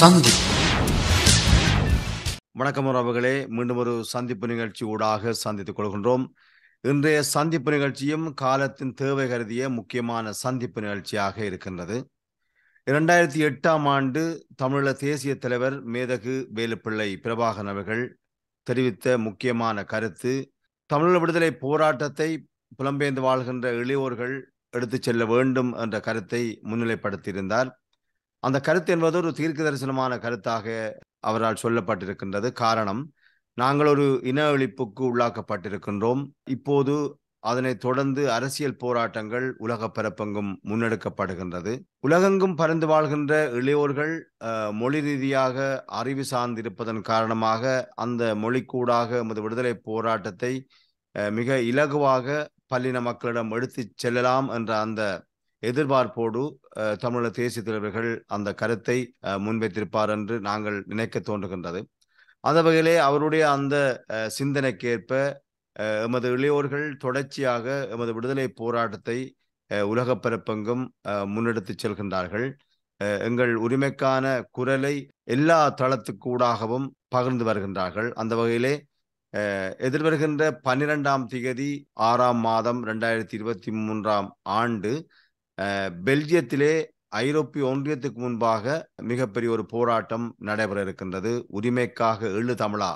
சந்தி வணக்கம் உறவுகளே மீண்டும் ஒரு சந்திப்பு நிகழ்ச்சி ஊடாக சந்தித்துக் கொள்கின்றோம் இன்றைய சந்திப்பு நிகழ்ச்சியும் காலத்தின் தேவை கருதிய முக்கியமான சந்திப்பு நிகழ்ச்சியாக இருக்கின்றது இரண்டாயிரத்தி எட்டாம் ஆண்டு தமிழீழ தேசிய தலைவர் மேதகு வேலுப்பிள்ளை பிரபாகர் அவர்கள் தெரிவித்த முக்கியமான கருத்து தமிழீழ விடுதலை போராட்டத்தை புலம்பெயர்ந்து வாழ்கின்ற இளையோர்கள் எடுத்துச் செல்ல வேண்டும் என்ற கருத்தை முன்னிலைப்படுத்தியிருந்தார் அந்த கருத்து என்பது ஒரு தீர்க்க தரிசனமான கருத்தாக அவரால் சொல்லப்பட்டிருக்கின்றது காரணம் நாங்கள் ஒரு இன அழிப்புக்கு உள்ளாக்கப்பட்டிருக்கின்றோம் இப்போது அதனைத் தொடர்ந்து அரசியல் போராட்டங்கள் உலக பரப்பெங்கும் முன்னெடுக்கப்படுகின்றது உலகெங்கும் பறந்து வாழ்கின்ற இளையோர்கள் மொழி ரீதியாக அறிவு சார்ந்திருப்பதன் காரணமாக அந்த மொழிக்கூடாக எமது விடுதலை போராட்டத்தை மிக இலகுவாக பல்லின மக்களிடம் எடுத்துச் செல்லலாம் என்ற அந்த எதிர்பார்ப்போடு தமிழக தேசிய தலைவர்கள் அந்த கருத்தை முன்வைத்திருப்பார் என்று நாங்கள் நினைக்க தோன்றுகின்றது அந்த வகையிலே அவருடைய அந்த சிந்தனைக்கேற்ப எமது இளையோர்கள் தொடர்ச்சியாக எமது விடுதலை போராட்டத்தை உலக பரப்பெங்கும் முன்னெடுத்துச் செல்கின்றார்கள் எங்கள் உரிமைக்கான குரலை எல்லா தளத்துக்கூடாகவும் பகிர்ந்து வருகின்றார்கள் அந்த வகையிலே எதிர்வருகின்ற பன்னிரெண்டாம் திகதி ஆறாம் மாதம் ரெண்டாயிரத்தி இருபத்தி மூன்றாம் ஆண்டு பெல்ஜியத்திலே ஐரோப்பிய ஒன்றியத்துக்கு முன்பாக மிகப்பெரிய ஒரு போராட்டம் நடைபெற இருக்கின்றது உரிமைக்காக எழு தமிழா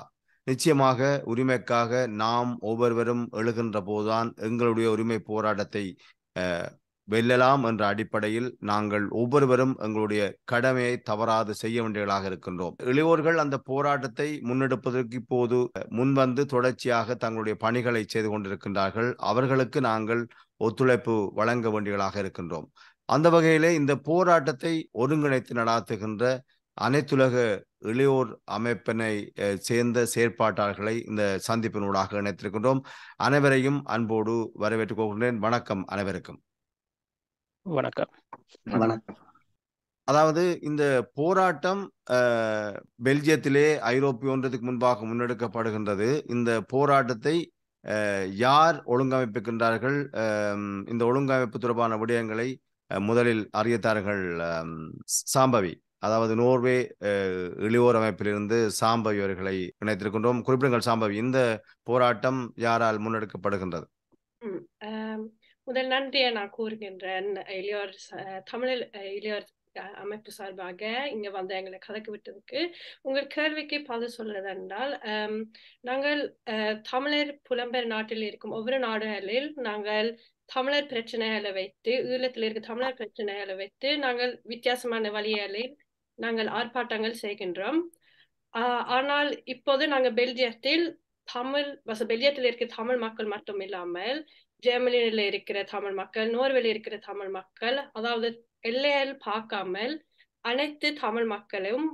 நிச்சயமாக உரிமைக்காக நாம் ஒவ்வொருவரும் எழுகின்ற போதுதான் எங்களுடைய உரிமை போராட்டத்தை வெல்லலாம் என்ற அடிப்படையில் நாங்கள் ஒவ்வொருவரும் எங்களுடைய கடமையை தவறாது செய்ய வேண்டியவர்களாக இருக்கின்றோம் இளையோர்கள் அந்த போராட்டத்தை முன்னெடுப்பதற்கு இப்போது முன்வந்து தொடர்ச்சியாக தங்களுடைய பணிகளை செய்து கொண்டிருக்கின்றார்கள் அவர்களுக்கு நாங்கள் ஒத்துழைப்பு வழங்க வேண்டியவர்களாக இருக்கின்றோம் அந்த வகையிலே இந்த போராட்டத்தை ஒருங்கிணைத்து நடாத்துகின்ற அனைத்துலக இளையோர் அமைப்பினை சேர்ந்த செயற்பாட்டாளர்களை இந்த சந்திப்பினூடாக இணைத்திருக்கின்றோம் அனைவரையும் அன்போடு வரவேற்றுக் கொள்கின்றேன் வணக்கம் அனைவருக்கும் வணக்கம் வணக்கம் அதாவது இந்த போராட்டம் பெல்ஜியத்திலே ஐரோப்பிய ஒன்றத்துக்கு முன்பாக முன்னெடுக்கப்படுகின்றது இந்த போராட்டத்தை யார் ஒழுங்கமைப்புக்கின்றார்கள் இந்த ஒழுங்கமைப்பு தொடர்பான விடயங்களை முதலில் அறியத்தார்கள் சாம்பவி அதாவது நோர்வே இளையோர் அமைப்பிலிருந்து சாம்பவி அவர்களை இணைத்திருக்கின்றோம் குறிப்பிடுங்கள் சாம்பவி இந்த போராட்டம் யாரால் முன்னெடுக்கப்படுகின்றது முதல் நன்றியை நான் கூறுகின்றேன் இளையோர் தமிழில் இளையோர் அமைப்பு சார்பாக இங்க வந்து எங்களை கலக்க விட்டதுக்கு உங்கள் கேள்விக்கு பதில் சொல்றதென்றால் நாங்கள் தமிழர் புலம்பெயர் நாட்டில் இருக்கும் ஒவ்வொரு நாடுகளில் நாங்கள் தமிழர் பிரச்சனைகளை வைத்து ஈழத்தில் இருக்க தமிழர் பிரச்சனைகளை வைத்து நாங்கள் வித்தியாசமான வழிகளில் நாங்கள் ஆர்ப்பாட்டங்கள் செய்கின்றோம் ஆனால் இப்போது நாங்கள் பெல்ஜியத்தில் தமிழ் பெல்ஜியத்தில் இருக்க தமிழ் மக்கள் மட்டும் இல்லாமல் ஜெர்மனியில இருக்கிற தமிழ் மக்கள் நோர்வேல இருக்கிற தமிழ் மக்கள் அதாவது எல்லையில் பார்க்காமல் அனைத்து தமிழ் மக்களும்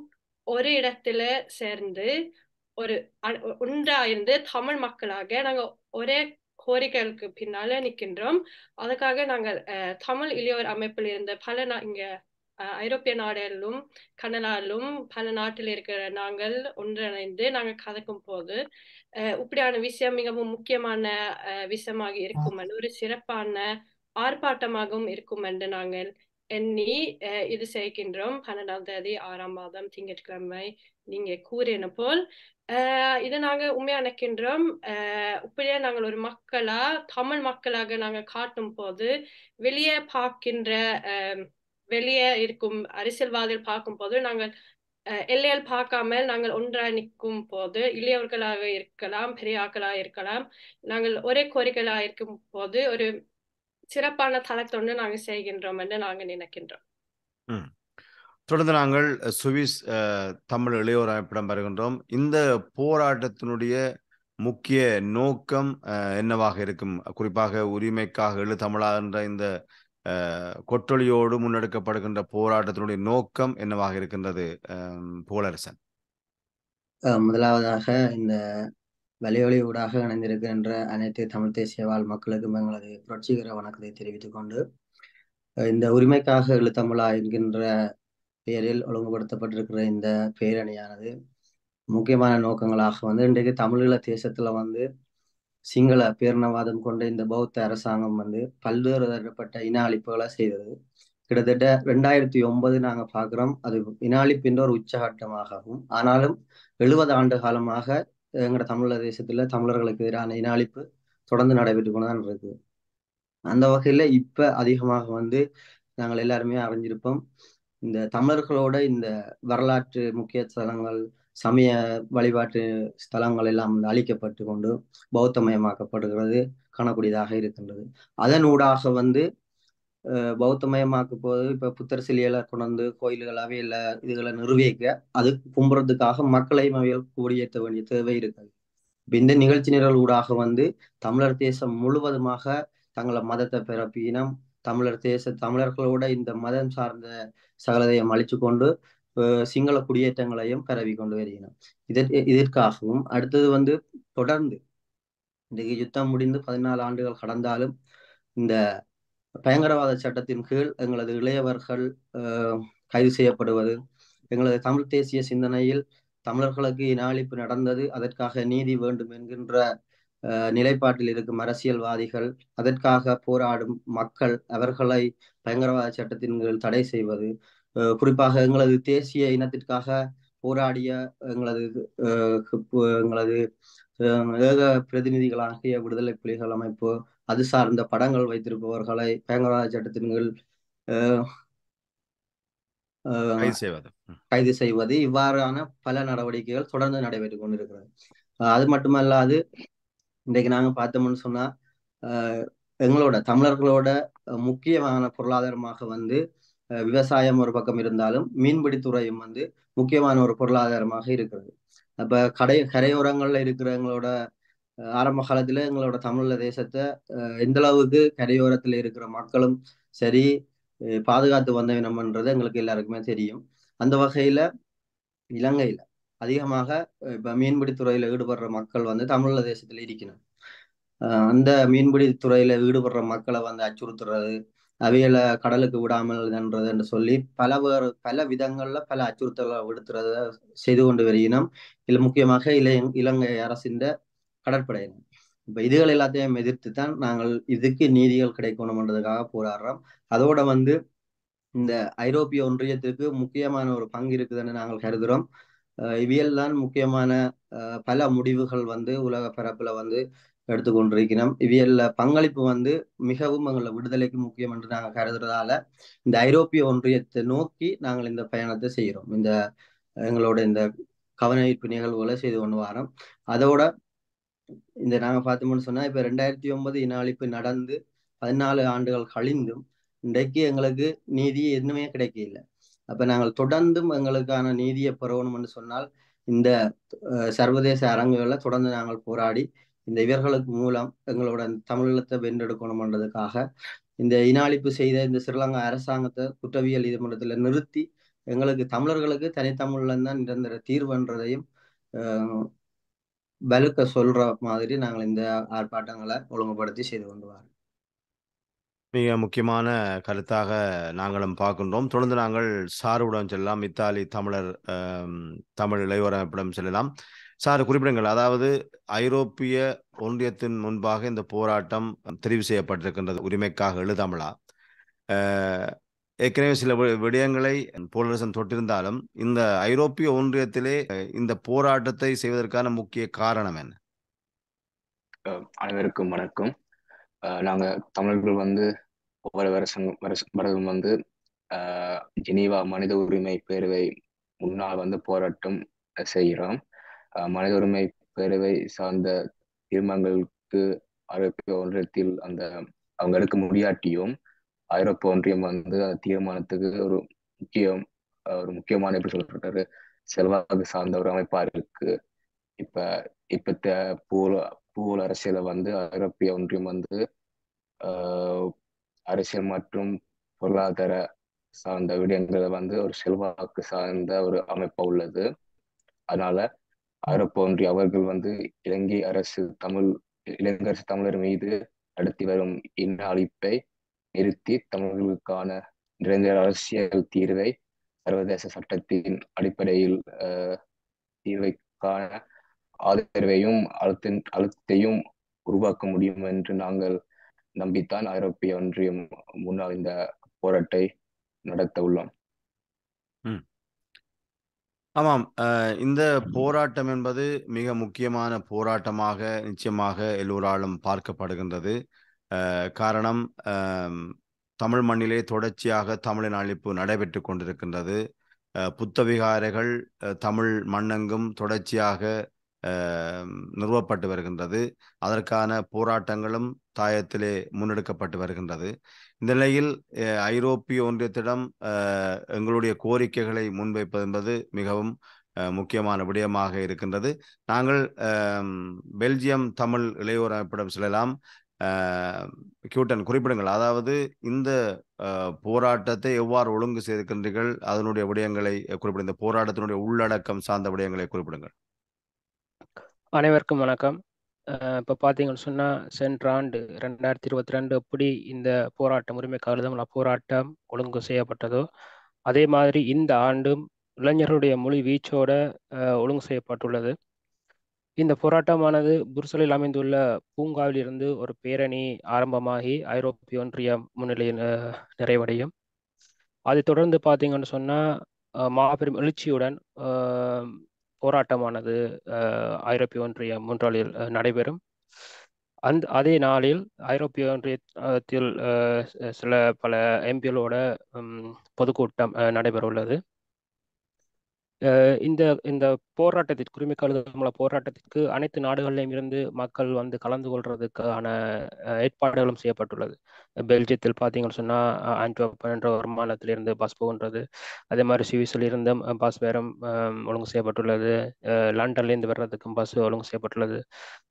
ஒரு இடத்துல சேர்ந்து ஒரு உண்டாயிருந்து தமிழ் மக்களாக நாங்க ஒரே கோரிக்கைகளுக்கு பின்னாலே நிற்கின்றோம் அதுக்காக நாங்கள் தமிழ் இளையோர் அமைப்பில் இருந்த பல இங்க ஐரோப்பிய நாடுகளிலும் கனடாலும் பல நாட்டில் இருக்கிற நாங்கள் ஒன்றிணைந்து நாங்கள் கதைக்கும் போது இப்படியான விஷயம் மிகவும் முக்கியமான விஷயமாக இருக்கும் என்று ஒரு சிறப்பான ஆர்ப்பாட்டமாகவும் இருக்கும் என்று நாங்கள் எண்ணி இது செய்கின்றோம் பன்னெண்டாம் தேதி ஆறாம் மாதம் திங்கட்கிழமை நீங்க கூறின போல் இதை நாங்க உண்மையா நினைக்கின்றோம் இப்படியே நாங்கள் ஒரு மக்களா தமிழ் மக்களாக நாங்க காட்டும் போது வெளியே பார்க்கின்ற வெளியே இருக்கும் அரசியல்வாதிகள் பார்க்கும் போது நாங்கள் எல்லையால் பார்க்காமல் நாங்கள் ஒன்றா நிற்கும் போது இளையவர்களாக இருக்கலாம் பெரியாக்களாக இருக்கலாம் நாங்கள் ஒரே கோரிக்கைகளாக இருக்கும் போது ஒரு சிறப்பான தளத்தொன்று நாங்கள் செய்கின்றோம் என்று நாங்கள் நினைக்கின்றோம் தொடர்ந்து நாங்கள் சுவிஸ் தமிழ் இளையோர் அமைப்பிடம் வருகின்றோம் இந்த போராட்டத்தினுடைய முக்கிய நோக்கம் என்னவாக இருக்கும் குறிப்பாக உரிமைக்காக எழுத்தமிழா தமிழா என்ற இந்த கொற்றொழியோடு முன்னெடுக்கப்படுகின்ற போராட்டத்தினுடைய நோக்கம் என்னவாக இருக்கின்றது புகழரசன் முதலாவதாக இந்த வலையொலி ஊடாக இணைந்திருக்கின்ற அனைத்து தமிழ் தேசிய வாழ் மக்களுக்கும் எங்களது புரட்சிகர வணக்கத்தை தெரிவித்துக் கொண்டு இந்த உரிமைக்காக எழுத்தமிழா என்கின்ற பெயரில் ஒழுங்குபடுத்தப்பட்டிருக்கிற இந்த பேரணியானது முக்கியமான நோக்கங்களாக வந்து இன்றைக்கு தமிழீழ தேசத்துல வந்து சிங்கள பேரினவாதம் கொண்ட இந்த பௌத்த அரசாங்கம் வந்து பல்வேறு தரப்பட்ட இன அழிப்புகளை செய்தது கிட்டத்தட்ட ரெண்டாயிரத்தி ஒன்பது நாங்கள் பார்க்குறோம் அது இன அழிப்பின்ற ஒரு உச்சகட்டமாகவும் ஆனாலும் எழுபது ஆண்டு காலமாக எங்கட தமிழ தேசத்தில் தமிழர்களுக்கு எதிரான இன அழிப்பு தொடர்ந்து நடைபெற்று கொண்டுதான் இருக்கு அந்த வகையில் இப்போ அதிகமாக வந்து நாங்கள் எல்லாருமே அறிஞ்சிருப்போம் இந்த தமிழர்களோட இந்த வரலாற்று முக்கிய தலங்கள் சமய வழிபாட்டு ஸ்தலங்கள் எல்லாம் அழிக்கப்பட்டு கொண்டு பௌத்தமயமாக்கப்படுகிறது காணக்கூடியதாக இருக்கின்றது அதன் ஊடாக வந்து பௌத்தமயமாக்க போது இப்ப புத்தர் சிலையெல்லாம் கொண்டு வந்து கோயில்களாவே இல்ல இதுகளை நிர்வகிக்க அது கும்புறதுக்காக மக்களை அவைகள் கூடியேற்ற வேண்டிய தேவை இருக்காது இந்த நிகழ்ச்சி நிரல் ஊடாக வந்து தமிழர் தேசம் முழுவதுமாக தங்களை மதத்தை பிறப்பினம் தமிழர் தேச தமிழர்களோட இந்த மதம் சார்ந்த சகலதையும் அழிச்சு கொண்டு சிங்கள குடியேற்றங்களையும் பரவி கொண்டு வருகிறோம் இதற்கு இதற்காகவும் அடுத்தது வந்து தொடர்ந்து இன்றைக்கு யுத்தம் முடிந்து பதினாலு ஆண்டுகள் கடந்தாலும் இந்த பயங்கரவாத சட்டத்தின் கீழ் எங்களது இளையவர்கள் கைது செய்யப்படுவது எங்களது தமிழ் தேசிய சிந்தனையில் தமிழர்களுக்கு இனாளிப்பு நடந்தது அதற்காக நீதி வேண்டும் என்கின்ற நிலைப்பாட்டில் இருக்கும் அரசியல்வாதிகள் அதற்காக போராடும் மக்கள் அவர்களை பயங்கரவாத சட்டத்தின் கீழ் தடை செய்வது குறிப்பாக எங்களது தேசிய இனத்திற்காக போராடிய எங்களது எங்களது ஏக பிரதிநிதிகளாகிய விடுதலை புலிகள் அமைப்பு அது சார்ந்த படங்கள் வைத்திருப்பவர்களை பயங்கரவாத சட்டத்தின் கீழ் கைது செய்வது இவ்வாறான பல நடவடிக்கைகள் தொடர்ந்து நடைபெற்றுக் கொண்டிருக்கிறது அது மட்டுமல்லாது இன்றைக்கு நாங்க பார்த்தோம்னு சொன்னா எங்களோட தமிழர்களோட முக்கியமான பொருளாதாரமாக வந்து விவசாயம் ஒரு பக்கம் இருந்தாலும் மீன்பிடித்துறையும் வந்து முக்கியமான ஒரு பொருளாதாரமாக இருக்கிறது அப்ப கடை கரையோரங்கள்ல இருக்கிறவங்களோட ஆரம்ப காலத்துல எங்களோட தமிழ் தேசத்தை எந்த அளவுக்கு கரையோரத்துல இருக்கிற மக்களும் சரி பாதுகாத்து வந்தவினம்ன்றது எங்களுக்கு எல்லாருக்குமே தெரியும் அந்த வகையில இலங்கையில அதிகமாக இப்ப மீன்பிடி துறையில ஈடுபடுற மக்கள் வந்து தமிழ்ல தேசத்துல இருக்கணும் அந்த மீன்பிடி துறையில ஈடுபடுற மக்களை வந்து அச்சுறுத்துறது அவைகளை கடலுக்கு விடாமல் என்றது என்று சொல்லி பல வேறு பல விதங்கள்ல பல அச்சுறுத்தலை விடுத்துறத செய்து கொண்டு வருகிறோம் இல்ல முக்கியமாக இலை இலங்கை அரசின் கடற்படையினர் இப்ப இதுகள் எல்லாத்தையும் எதிர்த்து தான் நாங்கள் இதுக்கு நீதிகள் கிடைக்கணும்ன்றதுக்காக போராடுறோம் அதோட வந்து இந்த ஐரோப்பிய ஒன்றியத்திற்கு முக்கியமான ஒரு பங்கு இருக்குதுன்னு நாங்கள் கருதுகிறோம் இவியல் தான் முக்கியமான பல முடிவுகள் வந்து உலக பரப்புல வந்து எடுத்துக்கொண்டிருக்கிறோம் இவையல்ல பங்களிப்பு வந்து மிகவும் எங்களை விடுதலைக்கு முக்கியம் என்று நாங்கள் கருதுறதால இந்த ஐரோப்பிய ஒன்றியத்தை நோக்கி நாங்கள் இந்த பயணத்தை செய்கிறோம் இந்த எங்களோட இந்த கவன ஈர்ப்பு நிகழ்வுகளை செய்து கொண்டு வரோம் அதோட இந்த நாங்கள் பார்த்தோம்னு சொன்னா இப்ப ரெண்டாயிரத்தி ஒன்பது இனஅழிப்பு நடந்து பதினாலு ஆண்டுகள் கழிந்தும் இன்றைக்கு எங்களுக்கு நீதி எதுவுமே கிடைக்கல அப்ப நாங்கள் தொடர்ந்தும் எங்களுக்கான நீதியை பெறணும்னு சொன்னால் இந்த சர்வதேச அரங்குகளை தொடர்ந்து நாங்கள் போராடி இந்த இவர்களுக்கு மூலம் எங்களோட தமிழீழத்தை வென்றெடுக்கணும்ன்றதுக்காக இந்த இனாளிப்பு செய்த இந்த சிறிலங்கா அரசாங்கத்தை குற்றவியல் நீதிமன்றத்துல நிறுத்தி எங்களுக்கு தமிழர்களுக்கு தனித்தமிழ்ல தான் நிரந்தர தீர்வுன்றதையும் வலுக்க சொல்ற மாதிரி நாங்கள் இந்த ஆர்ப்பாட்டங்களை ஒழுங்குபடுத்தி செய்து கொண்டு வரோம் மிக முக்கியமான கருத்தாக நாங்களும் பார்க்கின்றோம் தொடர்ந்து நாங்கள் சாருடன் செல்லலாம் இத்தாலி தமிழர் தமிழ் இளையோர் அமைப்பிடம் செல்லலாம் சார் குறிப்பிடுங்கள் அதாவது ஐரோப்பிய ஒன்றியத்தின் முன்பாக இந்த போராட்டம் தெரிவு செய்யப்பட்டிருக்கின்றது உரிமைக்காக எழுதாமலா ஏற்கனவே சில விடயங்களை போலரசன் தொட்டிருந்தாலும் இந்த ஐரோப்பிய ஒன்றியத்திலே இந்த போராட்டத்தை செய்வதற்கான முக்கிய காரணம் என்ன அனைவருக்கும் வணக்கம் நாங்க தமிழர்கள் வந்து ஒவ்வொரு வருஷம் வந்து ஜெனீவா மனித உரிமை பேரவை முன்னால் வந்து போராட்டம் செய்கிறோம் மனித உரிமை பேரவை சார்ந்த தீர்மானங்களுக்கு ஐரோப்பிய ஒன்றியத்தில் அந்த அவங்க எடுக்க முடியாட்டியும் ஐரோப்பிய ஒன்றியம் வந்து அந்த தீர்மானத்துக்கு ஒரு முக்கியம் ஒரு முக்கியமான எப்படி சொல்லப்பட்டாரு செல்வாக்கு சார்ந்த ஒரு அமைப்பா இருக்கு இப்ப இப்பத்த பூல பூல் அரசியலை வந்து ஐரோப்பிய ஒன்றியம் வந்து அரசியல் மற்றும் பொருளாதார சார்ந்த விடயங்களை வந்து ஒரு செல்வாக்கு சார்ந்த ஒரு அமைப்பா உள்ளது அதனால அறப்போன்றி அவர்கள் வந்து இலங்கை அரசு தமிழ் இலங்கை அரசு தமிழர் மீது நடத்தி வரும் இன அழிப்பை நிறுத்தி தமிழர்களுக்கான நிரந்தர அரசியல் தீர்வை சர்வதேச சட்டத்தின் அடிப்படையில் தீர்வைக்கான ஆதரவையும் அழுத்த அழுத்தையும் உருவாக்க முடியும் என்று நாங்கள் நம்பித்தான் ஐரோப்பிய ஒன்றியம் முன்னாள் இந்த போராட்டை நடத்த உள்ளோம் ஆமாம் இந்த போராட்டம் என்பது மிக முக்கியமான போராட்டமாக நிச்சயமாக எல்லோராலும் பார்க்கப்படுகின்றது காரணம் தமிழ் மண்ணிலே தொடர்ச்சியாக தமிழின் அழிப்பு நடைபெற்று கொண்டிருக்கின்றது அஹ் புத்தவிகாரைகள் தமிழ் மண்ணெங்கும் தொடர்ச்சியாக நிறுவப்பட்டு வருகின்றது அதற்கான போராட்டங்களும் தாயத்திலே முன்னெடுக்கப்பட்டு வருகின்றது இந்த நிலையில் ஐரோப்பிய ஒன்றியத்திடம் எங்களுடைய கோரிக்கைகளை முன்வைப்பது என்பது மிகவும் முக்கியமான விடயமாக இருக்கின்றது நாங்கள் பெல்ஜியம் தமிழ் இளையோர் அமைப்பிடம் செல்லலாம் கியூட்டன் குறிப்பிடுங்கள் அதாவது இந்த போராட்டத்தை எவ்வாறு ஒழுங்கு செய்திருக்கின்றீர்கள் அதனுடைய விடயங்களை குறிப்பிடுங்கள் இந்த போராட்டத்தினுடைய உள்ளடக்கம் சார்ந்த விடயங்களை குறிப்பிடுங்கள் அனைவருக்கும் வணக்கம் இப்போ பார்த்தீங்கன்னு சொன்னால் சென்ற ஆண்டு ரெண்டாயிரத்தி இருபத்தி ரெண்டு எப்படி இந்த போராட்டம் உரிமை கருதமல்ல போராட்டம் ஒழுங்கு செய்யப்பட்டதோ அதே மாதிரி இந்த ஆண்டும் இளைஞர்களுடைய மொழி வீச்சோட ஒழுங்கு செய்யப்பட்டுள்ளது இந்த போராட்டமானது புருசலில் அமைந்துள்ள பூங்காவில் இருந்து ஒரு பேரணி ஆரம்பமாகி ஐரோப்பிய ஒன்றியம் முன்னிலையில் நிறைவடையும் அதை தொடர்ந்து பார்த்தீங்கன்னு சொன்னால் மாபெரும் எழுச்சியுடன் போராட்டமானது ஐரோப்பிய ஒன்றிய மூன்றாளில் நடைபெறும் அந்த அதே நாளில் ஐரோப்பிய ஒன்றியத்தில் சில பல எம்பிகளோட பொதுக்கூட்டம் நடைபெற உள்ளது இந்த இந்த போராட்டத்திற்கு உரிமை எழுதுமல போராட்டத்திற்கு அனைத்து நாடுகளிலும் இருந்து மக்கள் வந்து கலந்து கொள்றதுக்கான ஏற்பாடுகளும் செய்யப்பட்டுள்ளது பெல்ஜியத்தில் பார்த்தீங்கன்னு சொன்னால் ஆண்ட்வப் என்ற வருமானத்திலிருந்து பஸ் போகின்றது அதே மாதிரி சுவிஸில் இருந்த பஸ் வேறும் ஒழுங்கு செய்யப்பட்டுள்ளது லண்டன்லேருந்து வர்றதுக்கும் பஸ் ஒழுங்கு செய்யப்பட்டுள்ளது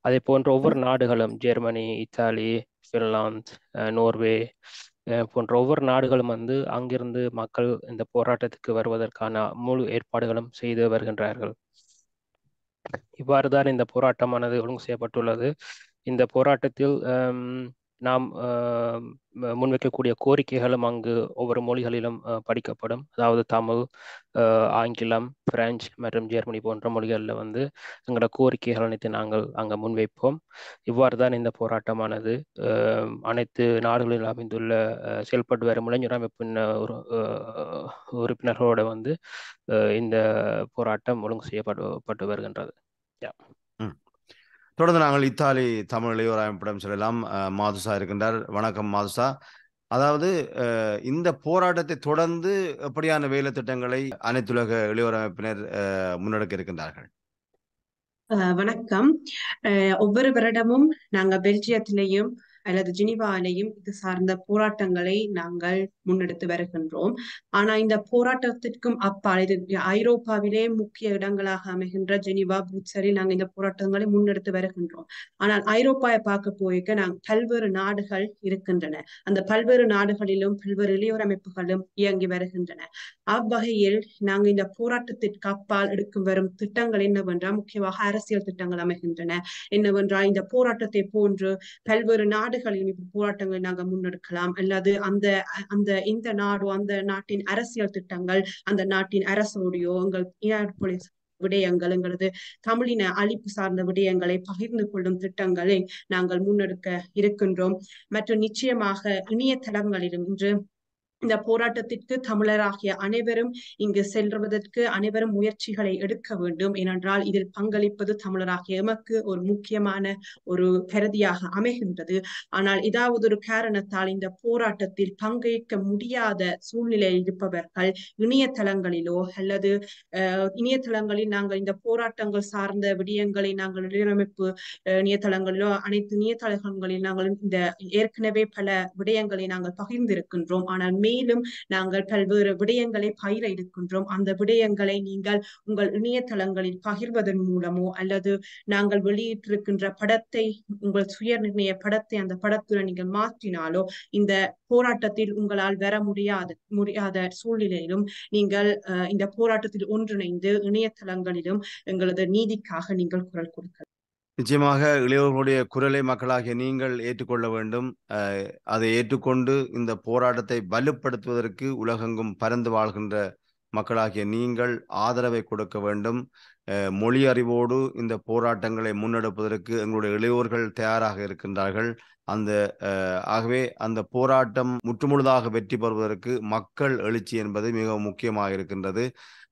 அதே போன்ற ஒவ்வொரு நாடுகளும் ஜெர்மனி இத்தாலி ஃபின்லாந்து நோர்வே போன்ற ஒவ்வொரு நாடுகளும் வந்து அங்கிருந்து மக்கள் இந்த போராட்டத்துக்கு வருவதற்கான முழு ஏற்பாடுகளும் செய்து வருகின்றார்கள் இவ்வாறுதான் இந்த போராட்டமானது ஒழுங்கு செய்யப்பட்டுள்ளது இந்த போராட்டத்தில் நாம் முன்வைக்கக்கூடிய கோரிக்கைகளும் அங்கு ஒவ்வொரு மொழிகளிலும் படிக்கப்படும் அதாவது தமிழ் ஆங்கிலம் பிரெஞ்சு மற்றும் ஜெர்மனி போன்ற மொழிகளில் வந்து எங்களோட கோரிக்கைகள் அனைத்து நாங்கள் அங்கே முன்வைப்போம் இவ்வாறு தான் இந்த போராட்டமானது அனைத்து நாடுகளில் அமைந்துள்ள செயல்பட்டு வரும் இளைஞர் அமைப்பின் உறுப்பினர்களோடு வந்து இந்த போராட்டம் ஒழுங்கு செய்யப்பட்டு வருகின்றது யா தொடர்ந்து நாங்கள் இத்தாலி தமிழ் ஒரு அமைப்பிடம் சொல்லலாம் மாதுசா இருக்கின்றார் வணக்கம் மாதுசா அதாவது இந்த போராட்டத்தை தொடர்ந்து எப்படியான வேலை திட்டங்களை அனைத்துலக இளையோர் அமைப்பினர் முன்னெடுக்க இருக்கின்றார்கள் வணக்கம் ஒவ்வொரு வருடமும் நாங்க பெல்ஜியத்திலையும் அல்லது ஜெனிவா ஆலையும் இது சார்ந்த போராட்டங்களை நாங்கள் முன்னெடுத்து வருகின்றோம் ஆனா இந்த போராட்டத்திற்கும் அப்பால் இது ஐரோப்பாவிலே முக்கிய இடங்களாக அமைகின்ற ஜெனிவா புருட்சரில் நாங்கள் இந்த போராட்டங்களை முன்னெடுத்து வருகின்றோம் ஆனால் ஐரோப்பாவை பார்க்க போய்க்க நாங்கள் பல்வேறு நாடுகள் இருக்கின்றன அந்த பல்வேறு நாடுகளிலும் பல்வேறு இளையோர் அமைப்புகளும் இயங்கி வருகின்றன அவ்வகையில் நாங்கள் இந்த போராட்டத்திற்கு அப்பால் எடுக்கும் வரும் திட்டங்கள் என்னவென்றால் முக்கியமாக அரசியல் திட்டங்கள் அமைகின்றன என்னவென்றால் இந்த போராட்டத்தை போன்று பல்வேறு நாடு நாடுகளில் போராட்டங்களை நாங்கள் முன்னெடுக்கலாம் அல்லது அந்த அந்த இந்த நாடு அந்த நாட்டின் அரசியல் திட்டங்கள் அந்த நாட்டின் அரசோடையோ எங்கள் விடயங்கள் எங்களது தமிழின அழிப்பு சார்ந்த விடயங்களை பகிர்ந்து கொள்ளும் திட்டங்களை நாங்கள் முன்னெடுக்க இருக்கின்றோம் மற்றும் நிச்சயமாக இணையதளங்களிலும் இன்று இந்த போராட்டத்திற்கு தமிழராகிய அனைவரும் இங்கு செல்வதற்கு அனைவரும் முயற்சிகளை எடுக்க வேண்டும் ஏனென்றால் இதில் பங்களிப்பது தமிழராகிய எமக்கு ஒரு முக்கியமான ஒரு கருதியாக அமைகின்றது ஆனால் ஏதாவது ஒரு காரணத்தால் இந்த போராட்டத்தில் பங்கேற்க முடியாத சூழ்நிலையில் இருப்பவர்கள் இணையதளங்களிலோ அல்லது அஹ் இணையதளங்களில் நாங்கள் இந்த போராட்டங்கள் சார்ந்த விடயங்களை நாங்கள் நிலையமைப்பு இணையதளங்களிலோ அனைத்து இணையதளங்களில் நாங்கள் இந்த ஏற்கனவே பல விடயங்களை நாங்கள் பகிர்ந்திருக்கின்றோம் ஆனால் மேலும் நாங்கள் பல்வேறு விடயங்களை பயிர இருக்கின்றோம் அந்த விடயங்களை நீங்கள் உங்கள் இணையதளங்களில் பகிர்வதன் மூலமோ அல்லது நாங்கள் வெளியிட்டிருக்கின்ற படத்தை உங்கள் சுய நிர்ணய படத்தை அந்த படத்துடன் நீங்கள் மாற்றினாலோ இந்த போராட்டத்தில் உங்களால் வர முடியாத முடியாத சூழ்நிலையிலும் நீங்கள் இந்த போராட்டத்தில் ஒன்றிணைந்து இணையதளங்களிலும் எங்களது நீதிக்காக நீங்கள் குரல் கொடுக்கலாம் நிச்சயமாக இளையோர்களுடைய குரலை மக்களாகிய நீங்கள் ஏற்றுக்கொள்ள வேண்டும் அதை ஏற்றுக்கொண்டு இந்த போராட்டத்தை வலுப்படுத்துவதற்கு உலகெங்கும் பறந்து வாழ்கின்ற மக்களாகிய நீங்கள் ஆதரவை கொடுக்க வேண்டும் மொழி அறிவோடு இந்த போராட்டங்களை முன்னெடுப்பதற்கு எங்களுடைய இளையோர்கள் தயாராக இருக்கின்றார்கள் அந்த ஆகவே அந்த போராட்டம் முற்றுமுழுதாக வெற்றி பெறுவதற்கு மக்கள் எழுச்சி என்பது மிகவும் முக்கியமாக இருக்கின்றது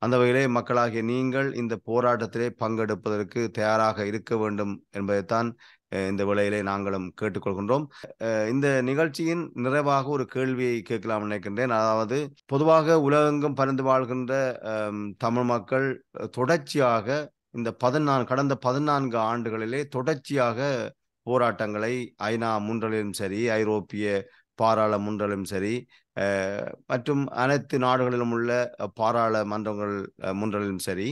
அந்த வகையிலே மக்களாகிய நீங்கள் இந்த போராட்டத்திலே பங்கெடுப்பதற்கு தயாராக இருக்க வேண்டும் என்பதைத்தான் இந்த விலையிலே நாங்களும் கேட்டுக்கொள்கின்றோம் இந்த நிகழ்ச்சியின் நிறைவாக ஒரு கேள்வியை கேட்கலாம் நினைக்கின்றேன் அதாவது பொதுவாக உலகெங்கும் பறந்து வாழ்கின்ற தமிழ் மக்கள் தொடர்ச்சியாக இந்த பதினான்கு கடந்த பதினான்கு ஆண்டுகளிலே தொடர்ச்சியாக போராட்டங்களை ஐநா முன்றலிலும் சரி ஐரோப்பிய பாராளுமன்றிலும் சரி மற்றும் அனைத்து நாடுகளிலும் உள்ள பாராளுமன்றங்கள் முன்றலிலும் சரி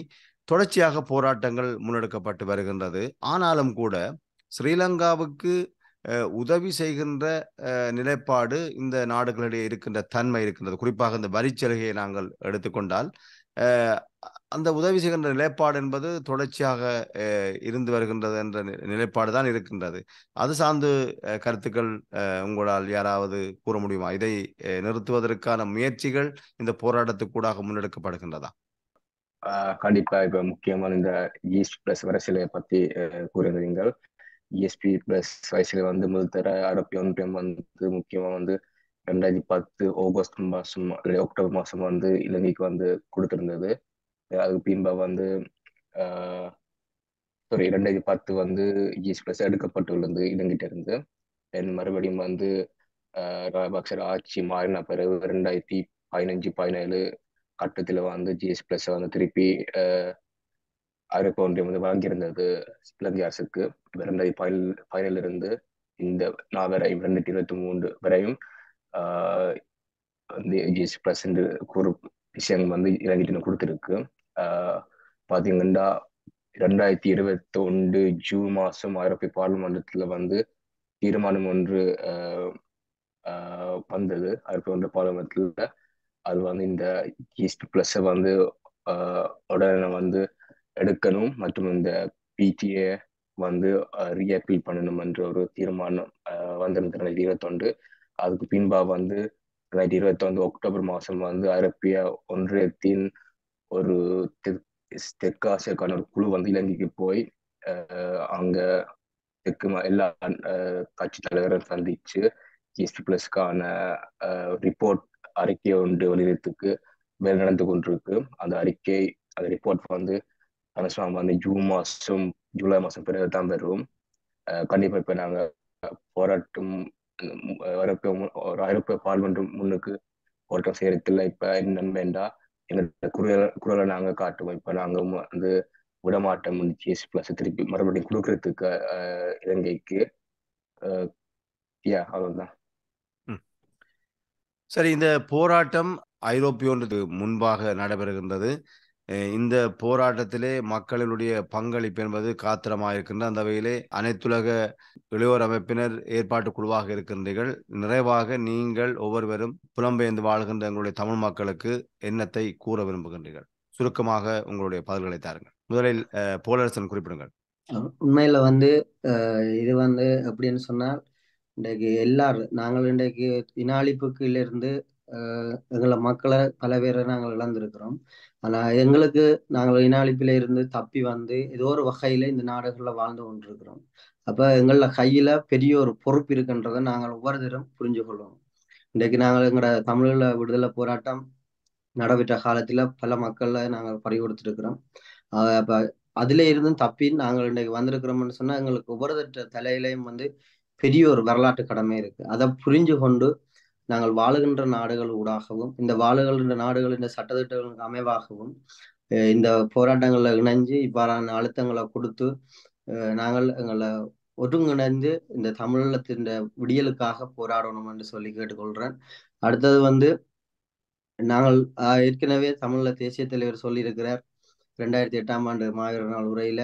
தொடர்ச்சியாக போராட்டங்கள் முன்னெடுக்கப்பட்டு வருகின்றது ஆனாலும் கூட ஸ்ரீலங்காவுக்கு உதவி செய்கின்ற நிலைப்பாடு இந்த நாடுகளிடையே இருக்கின்ற தன்மை இருக்கின்றது குறிப்பாக இந்த வரிச்சலுகையை நாங்கள் எடுத்துக்கொண்டால் அந்த உதவி செய்கின்ற நிலைப்பாடு என்பது தொடர்ச்சியாக இருந்து வருகின்றது என்ற நிலைப்பாடு தான் இருக்கின்றது அது சார்ந்து கருத்துக்கள் உங்களால் யாராவது கூற முடியுமா இதை நிறுத்துவதற்கான முயற்சிகள் இந்த போராட்டத்துக்கூடாக முன்னெடுக்கப்படுகின்றதா கண்டிப்பா இப்ப முக்கியமான இந்த ஈஸ்ட் பிளஸ் வரிசையை பத்தி கூறியிருந்தீங்கள் இஎஸ்பி பிளஸ் வரிசையில வந்து முதல்தர ஐரோப்பிய ஒன்றியம் வந்து முக்கியமா வந்து ரெண்டாயிரத்தி பத்து ஆகஸ்ட் மாசம் அக்டோபர் மாசம் வந்து இலங்கைக்கு வந்து கொடுத்திருந்தது அதுக்கு பின்பா வந்து சாரி இரண்டாயிரத்தி பத்து வந்து ஜிஎஸ் பிளஸ் எடுக்கப்பட்டுள்ளது இலங்கையிட்ட இருந்து தென் மறுபடியும் வந்து ராஜபக்சர் ஆட்சி மாறின பிறகு இரண்டாயிரத்தி பதினஞ்சு பதினேழு கட்டத்தில் வந்து ஜிஎஸ் பிளஸ் வந்து திருப்பி ஐரோப்பா ஒன்றியம் வந்து வழங்கியிருந்தது இலங்கை அரசுக்கு ரெண்டாயிரத்தி பதினேழு பதினேழுல இருந்து இந்த நாவரை இரண்டாயிரத்தி இருபத்தி மூன்று வரையும் வந்து ஜிஎஸ்டி பிளஸ் கூறு விஷயங்கள் வந்து இலங்கையினர் கொடுத்துருக்கு பார்த்தீங்கன்னா ரெண்டாயிரத்தி இருபத்தி ஒன்று ஜூன் மாதம் ஐரோப்பிய பாராளுமன்றத்துல வந்து தீர்மானம் ஒன்று வந்தது ஐரோப்பிய ஒன்று பாராளுமன்றத்துல அது வந்து இந்த ஈஸ்ட் ப்ளஸ்ஸை வந்து உடனே வந்து எடுக்கணும் மற்றும் இந்த பிடிஏ வந்து ரீஅப்பீல் பண்ணணும் என்ற ஒரு தீர்மானம் வந்திருந்த ரெண்டாயிரத்தி இருபத்தொன்று அதுக்கு பின்பா வந்து ரெண்டாயிரத்தி ஒன்று அக்டோபர் மாதம் வந்து ஐரோப்பிய ஒன்றியத்தின் ஒரு தெற்காசியக்கான ஒரு குழு வந்து இலங்கைக்கு போய் அங்க தெற்கு எல்லா கட்சி தலைவரும் சந்திச்சு ஈஸ்ட் பிளஸ்க்கான ரிப்போர்ட் அறிக்கை ஒன்று வெளியிடத்துக்கு மேல் நடந்து கொண்டிருக்கு அந்த அறிக்கை அந்த ரிப்போர்ட் வந்து கனசுவாமி வந்து ஜூன் மாசம் ஜூலை மாசம் பிறகு தான் வரும் கண்டிப்பா இப்ப நாங்க போராட்டம் ஐரோப்பிய ஐரோப்பிய பார்லிமெண்ட் முன்னுக்கு போராட்டம் செய்யறதுல இப்ப என்னன்னு வேண்டாம் எங்களோட குரல் குரலை நாங்க காட்டுவோம் இப்ப நாங்க வந்து விடமாட்டோம் ஜிஎஸ்டி பிளஸ் திருப்பி மறுபடியும் கொடுக்கறதுக்கு இலங்கைக்கு யா அவ்வளவுதான் சரி இந்த போராட்டம் ஐரோப்பிய முன்பாக நடைபெறுகின்றது இந்த போராட்டத்திலே மக்களுடைய பங்களிப்பு என்பது காத்திரமாக இருக்கின்ற அந்த வகையிலே அனைத்துலக இளையோர் அமைப்பினர் ஏற்பாட்டு குழுவாக இருக்கின்றீர்கள் நிறைவாக நீங்கள் ஒவ்வொருவரும் புலம்பெயர்ந்து வாழ்கின்ற எங்களுடைய தமிழ் மக்களுக்கு எண்ணத்தை கூற விரும்புகின்றீர்கள் சுருக்கமாக உங்களுடைய பதில்களை தாருங்கள் முதலில் போலரசன் குறிப்பிடுங்கள் உண்மையில வந்து இது வந்து எப்படின்னு சொன்னால் இன்றைக்கு எல்லாரும் நாங்கள் இன்றைக்கு இருந்து எங்களை மக்களை பல பேரை நாங்கள் இழந்திருக்கிறோம் ஆனா எங்களுக்கு நாங்கள் இனஅழிப்பில இருந்து தப்பி வந்து ஏதோ ஒரு வகையில இந்த நாடுகள்ல வாழ்ந்து கொண்டிருக்கிறோம் அப்ப எங்கள கையில பெரிய ஒரு பொறுப்பு இருக்குன்றதை நாங்கள் தரம் புரிஞ்சு கொள்வோம் இன்றைக்கு நாங்கள் எங்களோட தமிழீழ விடுதலை போராட்டம் நடைபெற்ற காலத்துல பல மக்களை நாங்கள் பறி கொடுத்துருக்கிறோம் அப்ப அதுல இருந்தும் தப்பி நாங்கள் இன்னைக்கு வந்திருக்கிறோம்னு சொன்னா எங்களுக்கு ஒவ்வொருத்தர் தலையிலையும் வந்து பெரிய ஒரு வரலாற்று கடமை இருக்கு அதை புரிஞ்சு கொண்டு நாங்கள் வாழுகின்ற நாடுகள் ஊடாகவும் இந்த வாழுகின்ற நாடுகள் இந்த சட்டத்திட்டங்களுக்கு அமைவாகவும் இந்த போராட்டங்களில் இணைஞ்சு இவ்வாறான அழுத்தங்களை கொடுத்து நாங்கள் எங்களை ஒருங்கிணைந்து இந்த தமிழத்தின் விடியலுக்காக போராடணும் என்று சொல்லி கேட்டுக்கொள்கிறேன் அடுத்தது வந்து நாங்கள் ஏற்கனவே தமிழ்ல தேசிய தலைவர் சொல்லியிருக்கிறார் ரெண்டாயிரத்தி எட்டாம் ஆண்டு மாவீர நாள் உரையில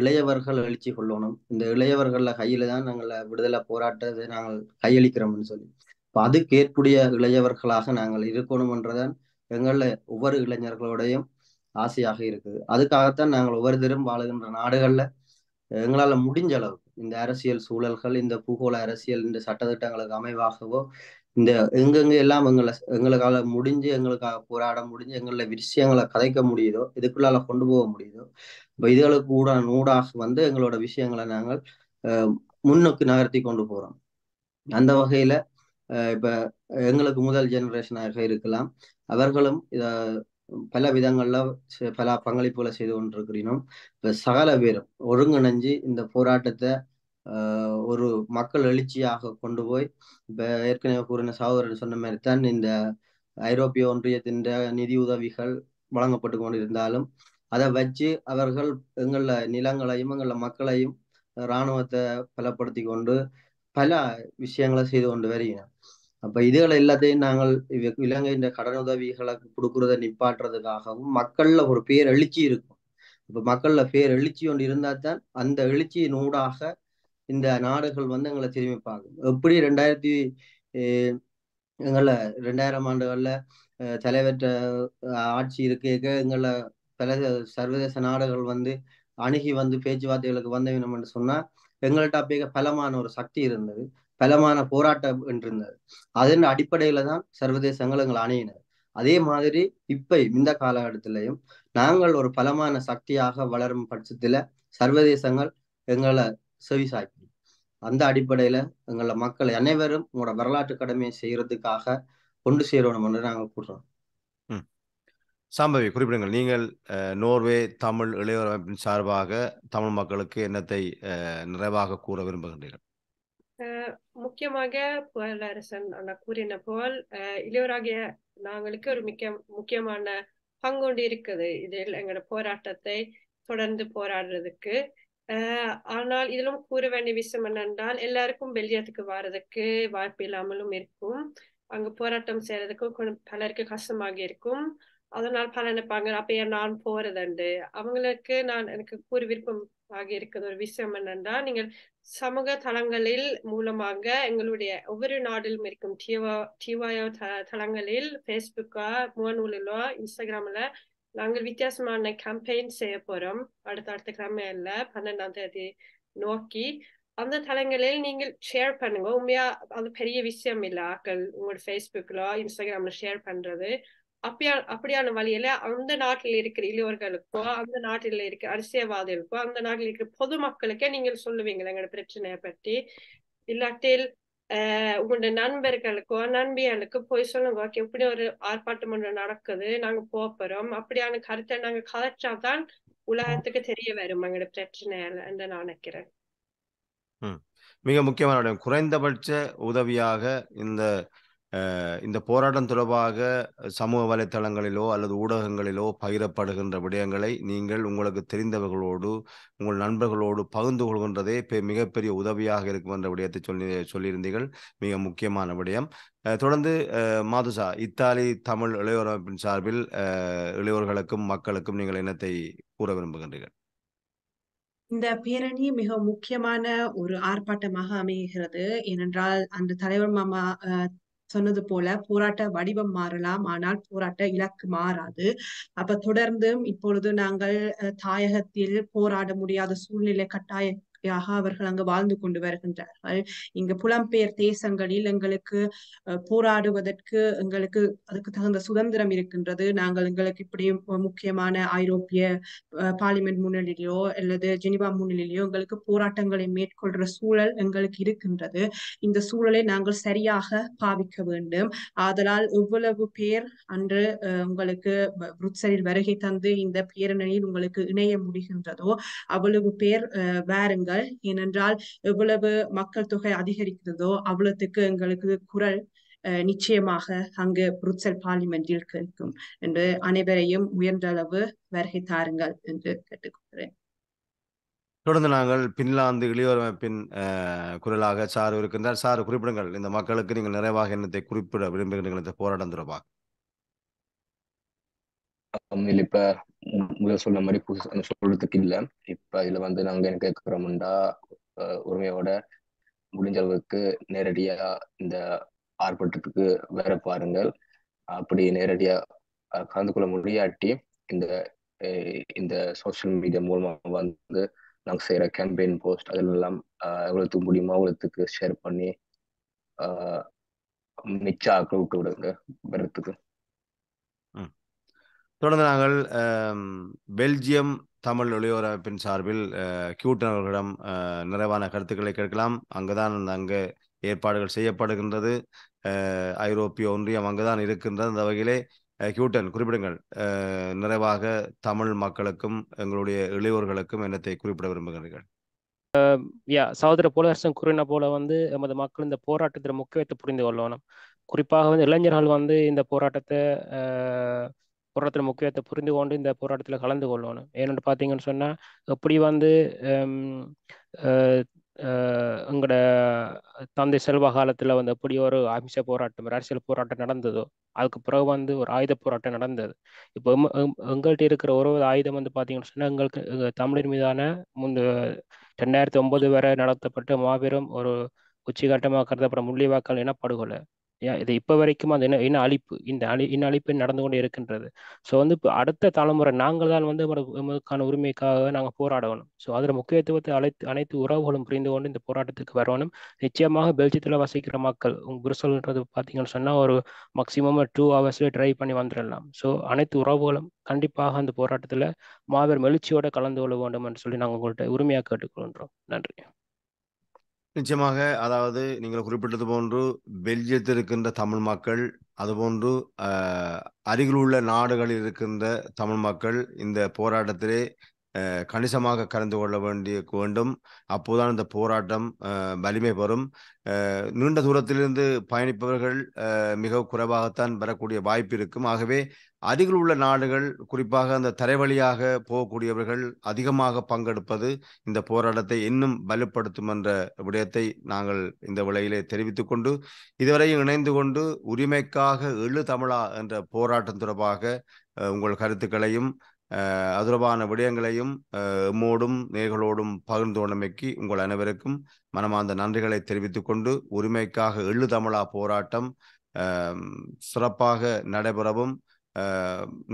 இளையவர்கள் எழுச்சி கொள்ளணும் இந்த இளையவர்கள கையில தான் நாங்கள் விடுதலை போராட்டத்தை நாங்கள் கையளிக்கிறோம்னு சொல்லி இப்போ அதுக்கேற்புடைய இளையவர்களாக நாங்கள் இருக்கணுமென்றதான் எங்கள ஒவ்வொரு இளைஞர்களோடையும் ஆசையாக இருக்குது அதுக்காகத்தான் நாங்கள் ஒவ்வொரு தரும் வாழுகின்ற நாடுகளில் எங்களால் முடிஞ்ச அளவுக்கு இந்த அரசியல் சூழல்கள் இந்த பூகோள அரசியல் இந்த சட்டத்திட்டங்களுக்கு அமைவாகவோ இந்த எங்கெங்க எல்லாம் எங்களை எங்களுக்கால முடிஞ்சு எங்களுக்காக போராட முடிஞ்சு எங்கள விஷயங்களை கதைக்க முடியுதோ இதுக்குள்ளால கொண்டு போக முடியுதோ இப்போ இதுகளுக்கு கூட ஊடாக வந்து எங்களோட விஷயங்களை நாங்கள் முன்னோக்கி நகர்த்தி கொண்டு போகிறோம் அந்த வகையில இப்ப எங்களுக்கு முதல் ஜெனரேஷனாக இருக்கலாம் அவர்களும் இத பல விதங்கள்ல பல பங்களிப்புகளை செய்து கொண்டிருக்கிறோம் இப்ப சகல பேரும் ஒருங்கிணைஞ்சு இந்த போராட்டத்தை ஒரு மக்கள் எழுச்சியாக கொண்டு போய் இப்ப ஏற்கனவே கூறின சகோதரர் சொன்ன மாதிரி தான் இந்த ஐரோப்பிய ஒன்றியத்தின் நிதி உதவிகள் வழங்கப்பட்டு கொண்டிருந்தாலும் அதை வச்சு அவர்கள் எங்கள நிலங்களையும் எங்களை மக்களையும் இராணுவத்தை பலப்படுத்தி கொண்டு பல விஷயங்களை செய்து கொண்டு വരികയാണ് அப்ப இதுகள் எல்லாத்தையும் நாங்கள் இலங்கையின் கடனுதவிகளை கொடுக்கறத நிப்பாட்டுறதுக்காகவும் மக்கள்ல ஒரு பேர் எழுச்சி இருக்கும் இப்ப மக்கள்ல பேர் எழுச்சி ஒன்று இருந்தா தான் அந்த எழுச்சியின் ஊடாக இந்த நாடுகள் வந்து எங்களை திரும்பி பார்க்கும் எப்படி ரெண்டாயிரத்தி எங்களை ரெண்டாயிரம் ஆண்டுகள்ல தலைவற்ற ஆட்சி இருக்க எங்களை பல சர்வதேச நாடுகள் வந்து அணுகி வந்து பேச்சுவார்த்தைகளுக்கு வந்தவினம் என்று சொன்னா எங்கள்கிட்ட அப்படியே பலமான ஒரு சக்தி இருந்தது பலமான போராட்டம் என்றிருந்தது அதன் அடிப்படையில தான் சர்வதேசங்கள் எங்களை அணையினர் அதே மாதிரி இப்ப இந்த காலகட்டத்திலையும் நாங்கள் ஒரு பலமான சக்தியாக வளரும் பட்சத்துல சர்வதேசங்கள் எங்களை செவிசாய்க்கும் அந்த அடிப்படையில எங்களை மக்கள் அனைவரும் உங்களோட வரலாற்று கடமையை செய்யறதுக்காக கொண்டு சேரணும் என்று நாங்கள் கூறுறோம் சாம்பவி குறிப்பிடுங்கள் நீங்கள் நோர்வே தமிழ் இளையோர் அமைப்பின் சார்பாக தமிழ் மக்களுக்கு என்னத்தை நிறைவாக கூற விரும்புகின்றீர்கள் முக்கியமாக புகழரசன் அண்ணா கூறின போல் இளையோராகிய நாங்களுக்கு ஒரு மிக்க முக்கியமான பங்குண்டு இருக்குது இதில் எங்களோட போராட்டத்தை தொடர்ந்து போராடுறதுக்கு ஆனால் இதிலும் கூற வேண்டிய விஷயம் என்னென்றால் எல்லாருக்கும் வெளியத்துக்கு வர்றதுக்கு வாய்ப்பு இல்லாமலும் இருக்கும் அங்கு போராட்டம் செய்யறதுக்கும் கொஞ்சம் பலருக்கு கஷ்டமாக இருக்கும் அதனால் பல நினைப்பாங்க அப்ப நான் போறதுண்டு அவங்களுக்கு நான் எனக்கு கூறு விருப்பம் ஆகி இருக்கிற ஒரு விஷயம் என்னென்றால் நீங்கள் சமூக தளங்களில் மூலமாக எங்களுடைய ஒவ்வொரு நாடிலும் இருக்கும் டிவா டிவாயோ த தளங்களில் ஃபேஸ்புக்கா முகநூலிலோ இன்ஸ்டாகிராம்ல நாங்கள் வித்தியாசமான கேம்பெயின் செய்ய போறோம் அடுத்த அடுத்த கிழமையில பன்னெண்டாம் தேதி நோக்கி அந்த தளங்களில் நீங்கள் ஷேர் பண்ணுங்க உண்மையா அது பெரிய விஷயம் இல்லை ஆக்கள் உங்களோட ஃபேஸ்புக்கிலோ இன்ஸ்டாகிராம்ல ஷேர் பண்றது அப்படியா அப்படியான வழியில அந்த நாட்டில் இருக்கிற இளையோர்களுக்கோ அந்த நாட்டில் இருக்கிற அரசியல்வாதிகளுக்கோ அந்த நாட்டில் இருக்கிற பொதுமக்களுக்கே நீங்கள் சொல்லுவீங்களா எங்களோட பிரச்சனையை பற்றி இல்லாட்டில் ஆஹ் உங்களோட நண்பர்களுக்கோ நண்பியனுக்கு போய் சொல்லுங்க ஓகே எப்படி ஒரு ஆர்ப்பாட்டம் ஒன்று நடக்குது நாங்க போறோம் அப்படியான கருத்தை நாங்க கதைச்சாதான் உலகத்துக்கு தெரிய வரும் எங்களோட பிரச்சனை என்று நான் நினைக்கிறேன் மிக முக்கியமான குறைந்தபட்ச உதவியாக இந்த இந்த போராட்டம் தொடர்பாக சமூக வலைத்தளங்களிலோ அல்லது ஊடகங்களிலோ பகிரப்படுகின்ற விடயங்களை நீங்கள் உங்களுக்கு தெரிந்தவர்களோடு உங்கள் நண்பர்களோடு பகிர்ந்து கொள்கின்றதே மிகப்பெரிய உதவியாக இருக்கும் என்ற விடயத்தை சொல்லி சொல்லியிருந்தீர்கள் மிக முக்கியமான விடயம் தொடர்ந்து மாதுசா இத்தாலி தமிழ் இளையோர் அமைப்பின் சார்பில் இளையோர்களுக்கும் மக்களுக்கும் நீங்கள் இனத்தை கூற விரும்புகின்றீர்கள் இந்த பேரணி மிக முக்கியமான ஒரு ஆர்ப்பாட்டமாக அமைகிறது ஏனென்றால் அந்த தலைவர் மாமா சொன்னது போல போராட்ட வடிவம் மாறலாம் ஆனால் போராட்ட இலக்கு மாறாது அப்ப தொடர்ந்தும் இப்பொழுது நாங்கள் தாயகத்தில் போராட முடியாத சூழ்நிலை கட்டாய யாக அவர்கள் அங்கு வாழ்ந்து கொண்டு வருகின்றார்கள் இங்கு புலம்பெயர் தேசங்களில் எங்களுக்கு போராடுவதற்கு எங்களுக்கு அதுக்கு தகுந்த சுதந்திரம் இருக்கின்றது நாங்கள் எங்களுக்கு இப்படி முக்கியமான ஐரோப்பிய பார்லிமெண்ட் முன்னிலையிலோ அல்லது ஜெனிவா முன்னிலையிலோ எங்களுக்கு போராட்டங்களை மேற்கொள்ற சூழல் எங்களுக்கு இருக்கின்றது இந்த சூழலை நாங்கள் சரியாக பாவிக்க வேண்டும் ஆதலால் எவ்வளவு பேர் அன்று உங்களுக்கு வருகை தந்து இந்த பேரணியில் உங்களுக்கு இணைய முடிகின்றதோ அவ்வளவு பேர் வேறுங்க வாருங்கள் ஏனென்றால் எவ்வளவு மக்கள் தொகை அதிகரிக்கிறதோ அவ்வளவுக்கு எங்களுக்கு குரல் நிச்சயமாக அங்கு புருட்சல் பார்லிமெண்டில் கேட்கும் என்று அனைவரையும் உயர்ந்த அளவு வருகை தாருங்கள் என்று கேட்டுக்கொள்கிறேன் தொடர்ந்து நாங்கள் பின்லாந்து அமைப்பின் குரலாக சார் இருக்கின்றார் சார் குறிப்பிடுங்கள் இந்த மக்களுக்கு நீங்கள் நிறைவாக எண்ணத்தை குறிப்பிட விரும்புகின்ற போராட்டம் தொடர்பாக உண்மையில இப்ப முதல் சொன்ன மாதிரி அந்த சொல்றதுக்கு இல்ல இப்ப இதுல வந்து நாங்க என்ன கேட்கிறோம்டா உரிமையோட முடிஞ்ச அளவுக்கு நேரடியா இந்த ஆர்ப்பாட்டத்துக்கு வேற பாருங்கள் அப்படி நேரடியா கலந்து கொள்ள முடியாட்டி இந்த இந்த சோசியல் மீடியா மூலமா வந்து நாங்க செய்யற கேம்பெயின் போஸ்ட் அதெல்லாம் எவ்வளவு முடியுமோ அவ்வளவுக்கு ஷேர் பண்ணி ஆஹ் மிச்ச ஆக்க விட்டு விடுங்க வரத்துக்கு தொடர்ந்து நாங்கள் பெல்ஜியம் தமிழ் ஒளியோர சார்பில் சார்பில் அவர்களிடம் நிறைவான கருத்துக்களை கேட்கலாம் அங்குதான் அங்கே ஏற்பாடுகள் செய்யப்படுகின்றது ஐரோப்பிய ஒன்றியம் அங்குதான் இருக்கின்றது அந்த வகையிலே கியூட்டன் குறிப்பிடுங்கள் நிறைவாக தமிழ் மக்களுக்கும் எங்களுடைய இளையோர்களுக்கும் என்னத்தை குறிப்பிட விரும்புகிறீர்கள் யா சகோதர போலரசன் கூறின போல வந்து நமது மக்கள் இந்த போராட்டத்தில் முக்கியத்தை புரிந்து கொள்ளணும் குறிப்பாக வந்து இளைஞர்கள் வந்து இந்த போராட்டத்தை போராட்டத்தில் முக்கியத்தை புரிந்து கொண்டு இந்த போராட்டத்தில் கலந்து கொள்ளணும் ஏன்னு பார்த்தீங்கன்னு சொன்னால் எப்படி வந்து எங்களோட தந்தை செல்வ காலத்தில் வந்து எப்படி ஒரு அமிச போராட்டம் அரசியல் போராட்டம் நடந்ததோ அதுக்கு பிறகு வந்து ஒரு ஆயுத போராட்டம் நடந்தது இப்போ எங்கள்கிட்ட இருக்கிற ஒரு ஆயுதம் வந்து பார்த்தீங்கன்னு சொன்னால் எங்களுக்கு தமிழர் மீதான முந்த ரெண்டாயிரத்தி ஒன்பது வரை நடத்தப்பட்ட மாபெரும் ஒரு உச்சிகட்டமாக கருதப்படும் முள்ளிவாக்கல் படுகொலை இது இப்போ வரைக்கும் அந்த இன இன அழிப்பு இந்த அழி இன அழிப்பு நடந்து கொண்டு இருக்கின்றது ஸோ வந்து இப்போ அடுத்த தலைமுறை நாங்கள் தான் வந்து எமதுக்கான உரிமைக்காக நாங்கள் போராடணும் ஸோ அதில் முக்கியத்துவத்தை அனைத்து அனைத்து உறவுகளும் புரிந்து கொண்டு இந்த போராட்டத்துக்கு வரணும் நிச்சயமாக பெல்ஜியத்தில் வசிக்கிற மக்கள் உங்கள் புருசல்ன்றது பார்த்தீங்கன்னு சொன்னால் ஒரு மேக்சிமம் டூ ஹவர்ஸில் ட்ரை பண்ணி வந்துடலாம் ஸோ அனைத்து உறவுகளும் கண்டிப்பாக அந்த போராட்டத்தில் மாபெரும் எழுச்சியோட கலந்து கொள்ள வேண்டும் என்று சொல்லி நாங்கள் உங்கள்கிட்ட உரிமையாக கேட்டுக்கொள்கிறோம் நன்றி நிச்சயமாக அதாவது நீங்கள் குறிப்பிட்டது போன்று பெல்ஜியத்தில் இருக்கின்ற தமிழ் மக்கள் அதுபோன்று அருகில் உள்ள நாடுகளில் இருக்கின்ற தமிழ் மக்கள் இந்த போராட்டத்திலே கணிசமாக கலந்து கொள்ள வேண்டிய வேண்டும் அப்போதான் இந்த போராட்டம் வலிமை பெறும் நீண்ட தூரத்திலிருந்து பயணிப்பவர்கள் மிக குறைவாகத்தான் வரக்கூடிய வாய்ப்பு இருக்கும் ஆகவே அருகில் உள்ள நாடுகள் குறிப்பாக அந்த தரைவழியாக போகக்கூடியவர்கள் அதிகமாக பங்கெடுப்பது இந்த போராட்டத்தை இன்னும் வலுப்படுத்தும் என்ற விடயத்தை நாங்கள் இந்த விலையிலே தெரிவித்துக் கொண்டு இதுவரையும் இணைந்து கொண்டு உரிமைக்காக எழு தமிழா என்ற போராட்டம் தொடர்பாக உங்கள் கருத்துக்களையும் அது தொடர்பான விடயங்களையும் எம்மோடும் நேர்களோடும் பகிர்ந்து கொண்டமைக்கு உங்கள் அனைவருக்கும் மனமார்ந்த நன்றிகளை தெரிவித்துக் கொண்டு உரிமைக்காக எள்ளு தமிழா போராட்டம் சிறப்பாக நடைபெறவும்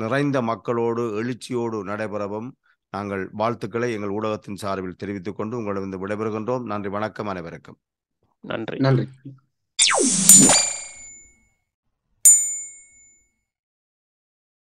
நிறைந்த மக்களோடு எழுச்சியோடு நடைபெறவும் நாங்கள் வாழ்த்துக்களை எங்கள் ஊடகத்தின் சார்பில் தெரிவித்துக் கொண்டு உங்களிடம் விடைபெறுகின்றோம் நன்றி வணக்கம் அனைவருக்கும் நன்றி நன்றி